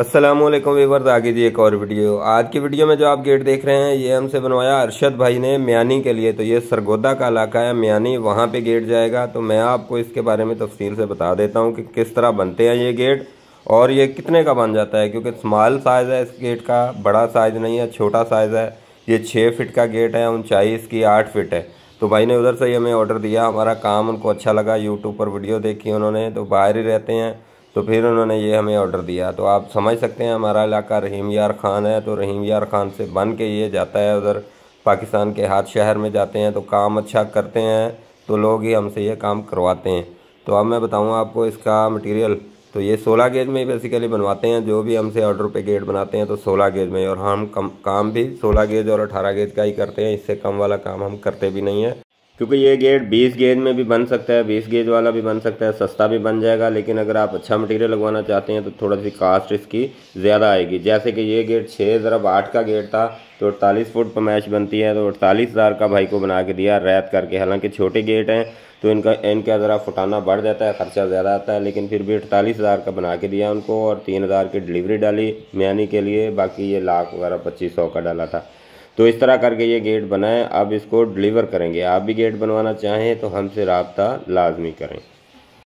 Aslam Weaver आगे जी एक और वीडियो आज की वीडियो में जो आप गेट देख रहे हैं ये हमसे बनवाया अरशद भाई ने म्यानी के लिए तो ये सरगोदा का इलाका है म्यानी वहाँ पे गेट जाएगा तो मैं आपको इसके बारे में तफसील से बता देता हूँ कि किस तरह बनते हैं ये गेट और ये कितने का बन जाता है क्योंकि स्मॉल साइज़ है इस गेट का बड़ा साइज़ नहीं है छोटा साइज़ है ये छः फिट का गेट है ऊँचाई इसकी आठ फिट है तो भाई ने उधर से ही हमें ऑर्डर दिया हमारा काम उनको अच्छा लगा यूट्यूब पर वीडियो देखी उन्होंने तो बाहर ही रहते हैं तो फिर उन्होंने ये हमें ऑर्डर दिया तो आप समझ सकते हैं हमारा इलाका रहीम यार ख़ान है तो रहीम यार ख़ान से बन के ये जाता है उधर पाकिस्तान के हाथ शहर में जाते हैं तो काम अच्छा करते हैं तो लोग ही हमसे ये काम करवाते हैं तो अब मैं बताऊँ आपको इसका मटीरियल तो ये सोलह गेज में बेसिकली बनवाते हैं जो भी हमसे ऑर्डर पे गेट बनाते हैं तो सोलह गेज में और हम कम काम भी सोलह गेज और अठारह गेज का ही करते हैं इससे कम वाला काम हम करते भी नहीं हैं क्योंकि ये गेट 20 गेज में भी बन सकता है 20 गेज वाला भी बन सकता है सस्ता भी बन जाएगा लेकिन अगर आप अच्छा मटेरियल लगवाना चाहते हैं तो थोड़ा सी कास्ट इसकी ज़्यादा आएगी जैसे कि ये गेट छः ज़रा आठ का गेट था तो अड़तालीस फुट पमैश बनती है तो अड़तालीस हज़ार का भाई को बना के दिया रैत करके हालांकि छोटे गेट हैं तो इनका इनका ज़रा फुटाना बढ़ जाता है ख़र्चा ज़्यादा आता है लेकिन फिर भी अड़तालीस हज़ार का बना के दिया उनको और तीन हज़ार की डिलीवरी डाली म्यानी के लिए बाकी ये लाख वगैरह पच्चीस सौ का डाला था तो इस तरह करके ये गेट बनाएं अब इसको डिलीवर करेंगे आप भी गेट बनवाना चाहें तो हमसे रबता लाजमी करें